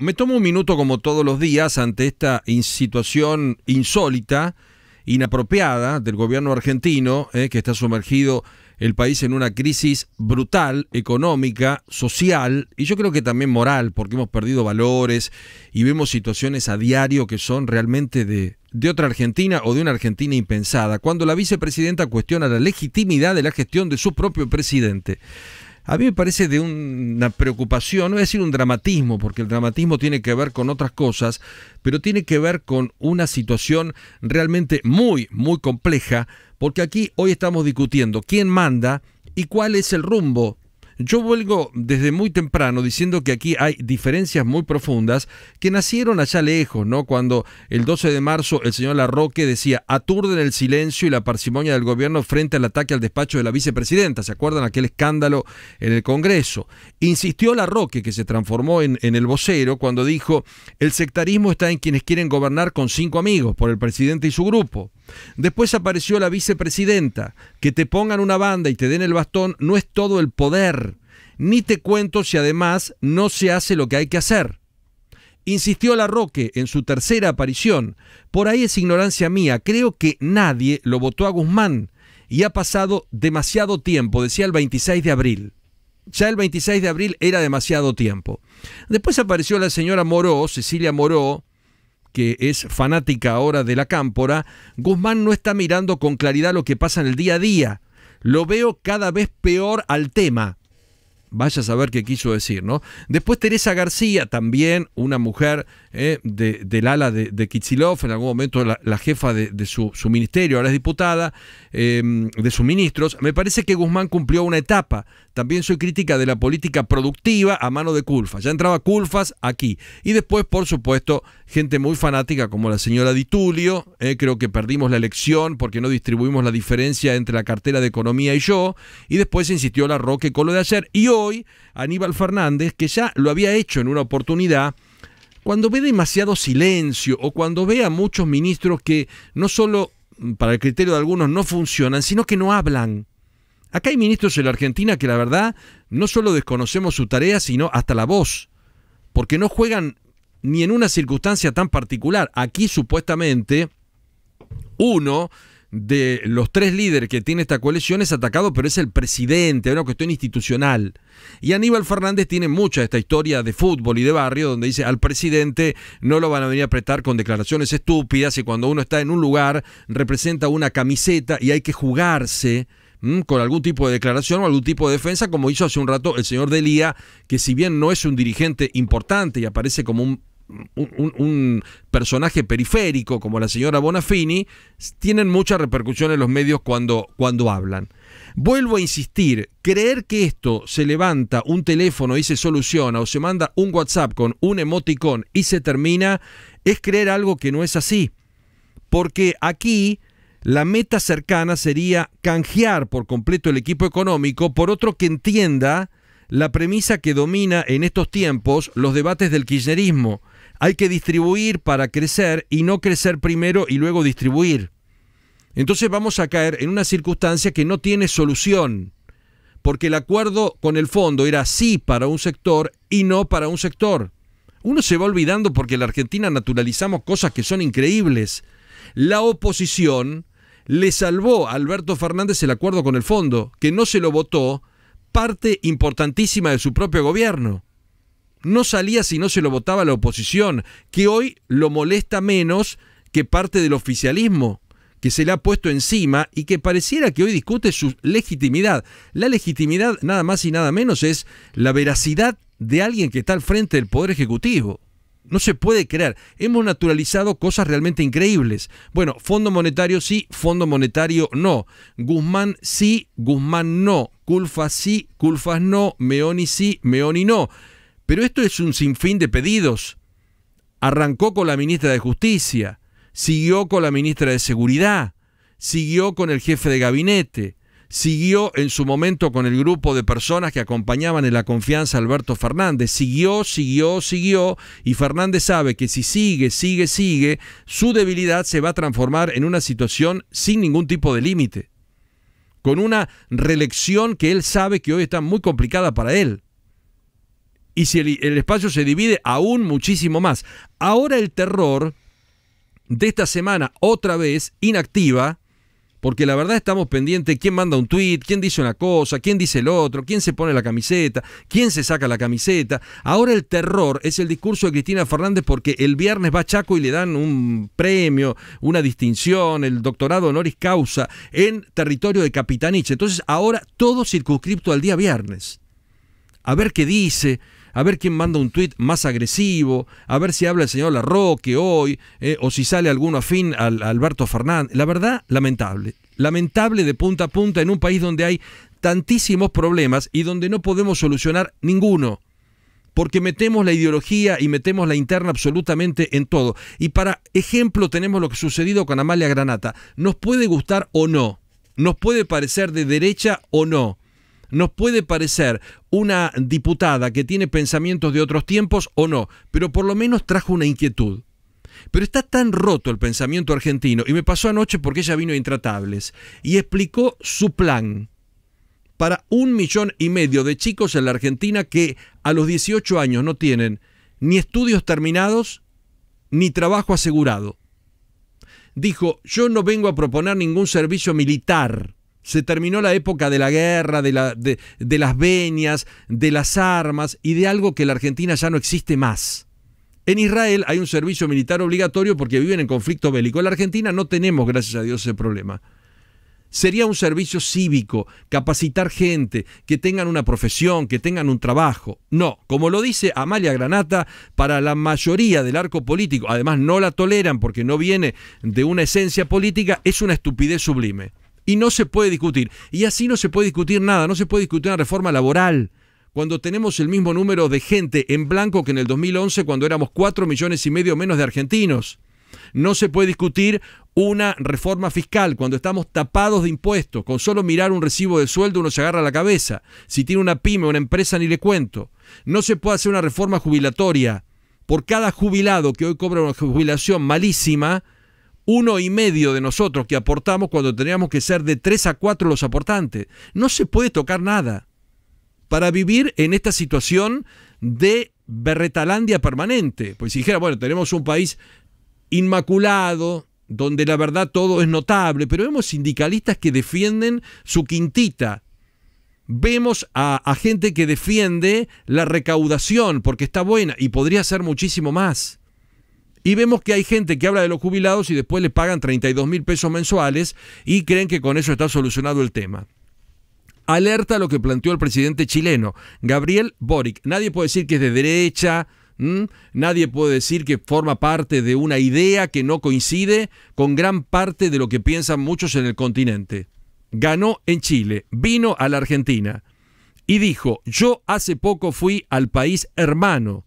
Me tomo un minuto como todos los días ante esta situación insólita, inapropiada del gobierno argentino, eh, que está sumergido el país en una crisis brutal, económica, social y yo creo que también moral, porque hemos perdido valores y vemos situaciones a diario que son realmente de otra Argentina o de una Argentina impensada. Cuando la vicepresidenta cuestiona la legitimidad de la gestión de su propio presidente a mí me parece de una preocupación, no voy a decir un dramatismo, porque el dramatismo tiene que ver con otras cosas, pero tiene que ver con una situación realmente muy, muy compleja, porque aquí hoy estamos discutiendo quién manda y cuál es el rumbo yo vuelvo desde muy temprano diciendo que aquí hay diferencias muy profundas que nacieron allá lejos, ¿no? Cuando el 12 de marzo el señor Larroque decía, aturden el silencio y la parsimonia del gobierno frente al ataque al despacho de la vicepresidenta. ¿Se acuerdan aquel escándalo en el Congreso? Insistió Larroque, que se transformó en, en el vocero, cuando dijo, el sectarismo está en quienes quieren gobernar con cinco amigos, por el presidente y su grupo. Después apareció la vicepresidenta, que te pongan una banda y te den el bastón, no es todo el poder ni te cuento si además no se hace lo que hay que hacer. Insistió la Roque en su tercera aparición. Por ahí es ignorancia mía. Creo que nadie lo votó a Guzmán y ha pasado demasiado tiempo, decía el 26 de abril. Ya el 26 de abril era demasiado tiempo. Después apareció la señora Moró, Cecilia Moró, que es fanática ahora de la cámpora. Guzmán no está mirando con claridad lo que pasa en el día a día. Lo veo cada vez peor al tema. Vaya a saber qué quiso decir, ¿no? Después Teresa García, también una mujer eh, del ala de, Kitsilov, en algún momento la, jefa de, su, ministerio, ahora es diputada, em, de sus ministros. Me parece que Guzmán cumplió una etapa. También soy crítica de la política productiva a mano de Culfas. Ya entraba Culfas aquí. Y después, por supuesto, gente muy fanática como la señora Di Tulio. Eh, creo que perdimos la elección porque no distribuimos la diferencia entre la cartera de economía y yo. Y después insistió la Roque con lo de ayer. Y hoy, Aníbal Fernández, que ya lo había hecho en una oportunidad, cuando ve demasiado silencio o cuando ve a muchos ministros que no solo, mm, para el criterio de algunos, no funcionan, sino que no hablan. Acá hay ministros en la Argentina que la verdad no solo desconocemos su tarea, sino hasta la voz, porque no juegan ni en una circunstancia tan particular. Aquí supuestamente uno de los tres líderes que tiene esta coalición es atacado, pero es el presidente, una cuestión institucional. Y Aníbal Fernández tiene mucha esta historia de fútbol y de barrio, donde dice al presidente no lo van a venir a apretar con declaraciones estúpidas y cuando uno está en un lugar representa una camiseta y hay que jugarse con algún tipo de declaración o algún tipo de defensa, como hizo hace un rato el señor Delía, que si bien no es un dirigente importante y aparece como un un, personaje periférico como la señora Bonafini, tienen mucha repercusión en los medios cuando, cuando hablan. Vuelvo a insistir, creer que esto se levanta un teléfono y se soluciona o se manda un WhatsApp con un emoticón y se termina es creer algo que no es así. Porque aquí la meta cercana sería canjear por completo el equipo económico por otro que entienda la premisa que domina en estos tiempos los debates del kirchnerismo hay que distribuir para crecer y no crecer primero y luego distribuir. Entonces vamos a caer en una circunstancia que no tiene solución, porque el acuerdo con el fondo era sí para un sector y no para un sector. Uno se va olvidando porque en la Argentina naturalizamos cosas que son increíbles. La oposición le salvó a Alberto Fernández el acuerdo con el fondo, que no se lo votó parte importantísima de su propio gobierno no salía si no se lo votaba la oposición, que hoy lo molesta menos que parte del oficialismo que se le ha puesto encima y que pareciera que hoy discute su legitimidad. La legitimidad, nada más y nada menos, es la veracidad de alguien que está al frente del Poder Ejecutivo. No se puede creer. Hemos naturalizado cosas realmente increíbles. Bueno, Fondo Monetario sí, Fondo Monetario no. Guzmán sí, Guzmán no. Culfas sí, Culfas no. Meoni sí, Meoni no. Pero esto es un sinfín de pedidos. Arrancó con la ministra de Justicia, siguió con la ministra de Seguridad, siguió con el jefe de gabinete, siguió en su momento con el grupo de personas que acompañaban en la confianza a Alberto Fernández, siguió, siguió, siguió, y Fernández sabe que si sigue, sigue, sigue, su debilidad se va a transformar en una situación sin ningún tipo de límite, con una reelección que él sabe que hoy está muy complicada para él y si el, espacio se divide aún muchísimo más. Ahora el terror de esta semana, otra vez, inactiva, porque la verdad estamos pendientes quién manda un tweet, quién dice una cosa, quién dice el otro, quién se pone la camiseta, quién se saca la camiseta. Ahora el terror es el discurso de Cristina Fernández porque el viernes va Chaco y le dan un premio, una distinción, el doctorado honoris causa en territorio de Capitaniche. Entonces ahora todo circunscripto al día viernes. A ver qué dice, a ver quién manda un tuit más agresivo, a ver si habla el señor Larroque hoy, eh, o si sale alguno afín al Alberto Fernández. La verdad, lamentable. Lamentable de punta a punta en un país donde hay tantísimos problemas y donde no podemos solucionar ninguno porque metemos la ideología y metemos la interna absolutamente en todo. Y para ejemplo tenemos lo que sucedido con Amalia Granata. Nos puede gustar o no, nos puede parecer de derecha o no, nos puede parecer una diputada que tiene pensamientos de otros tiempos o no, pero por lo menos trajo una inquietud. Pero está tan roto el pensamiento argentino, y me pasó anoche porque ella vino a Intratables, y explicó su plan para un millón y medio de chicos en la Argentina que a los 18 años no tienen ni estudios terminados ni trabajo asegurado. Dijo, yo no vengo a proponer ningún servicio militar, se terminó la época de la guerra, de, las venias, de las armas y de algo que la Argentina ya no existe más. En Israel hay un servicio militar obligatorio porque viven en conflicto bélico. En la Argentina no tenemos, gracias a Dios, ese problema. Sería un servicio cívico, capacitar gente, que tengan una profesión, que tengan un trabajo. No, como lo dice Amalia Granata, para la mayoría del arco político, además no la toleran porque no viene de una esencia política, es una estupidez sublime. Y no se puede discutir. Y así no se puede discutir nada, no se puede discutir una reforma laboral. Cuando tenemos el mismo número de gente en blanco que en el 2011, cuando éramos cuatro millones y medio menos de argentinos. No se puede discutir una reforma fiscal cuando estamos tapados de impuestos. Con solo mirar un recibo de sueldo uno se agarra la cabeza. Si tiene una pyme, una empresa, ni le cuento. No se puede hacer una reforma jubilatoria. Por cada jubilado que hoy cobra una jubilación malísima, uno y medio de nosotros que aportamos cuando teníamos que ser de tres a cuatro los aportantes. No se puede tocar nada para vivir en esta situación de berretalandia permanente. Pues si dijera, bueno, tenemos un país inmaculado, donde la verdad todo es notable, pero vemos sindicalistas que defienden su quintita. Vemos a, a gente que defiende la recaudación porque está buena y podría ser muchísimo más. Y vemos que hay gente que habla de los jubilados y después le pagan 32 mil pesos mensuales y creen que con eso está solucionado el tema. Alerta a lo que planteó el presidente chileno, Gabriel Boric. Nadie puede decir que es de derecha, Nadie puede decir que forma parte de una idea que no coincide con gran parte de lo que piensan muchos en el continente. Ganó en Chile, vino a la Argentina y dijo, yo hace poco fui al país hermano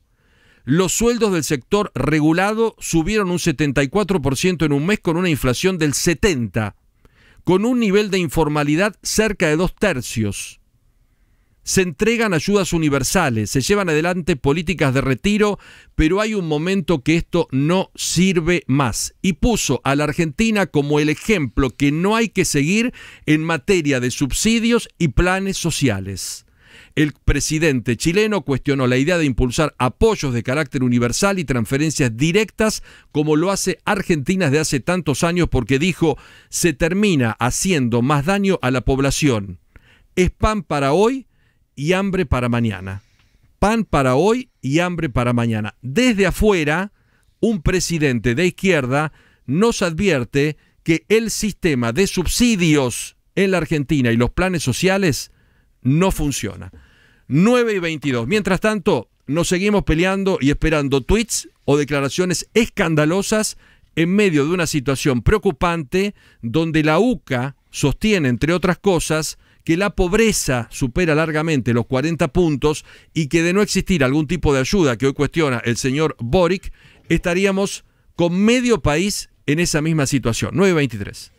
los sueldos del sector regulado subieron un 74% en un mes con una inflación del 70%, con un nivel de informalidad cerca de dos tercios. Se entregan ayudas universales, se llevan adelante políticas de retiro, pero hay un momento que esto no sirve más y puso a la Argentina como el ejemplo que no hay que seguir en materia de subsidios y planes sociales el presidente chileno cuestionó la idea de impulsar apoyos de carácter universal y transferencias directas como lo hace Argentina desde hace tantos años porque dijo se termina haciendo más daño a la población. Es pan para hoy y hambre para mañana. Pan para hoy y hambre para mañana. Desde afuera, un presidente de izquierda nos advierte que el sistema de subsidios en la Argentina y los planes sociales no funciona. 9 y 22. Mientras tanto, nos seguimos peleando y esperando tweets o declaraciones escandalosas en medio de una situación preocupante donde la UCA sostiene, entre otras cosas, que la pobreza supera largamente los 40 puntos y que de no existir algún tipo de ayuda que hoy cuestiona el señor Boric, estaríamos con medio país en esa misma situación. 923.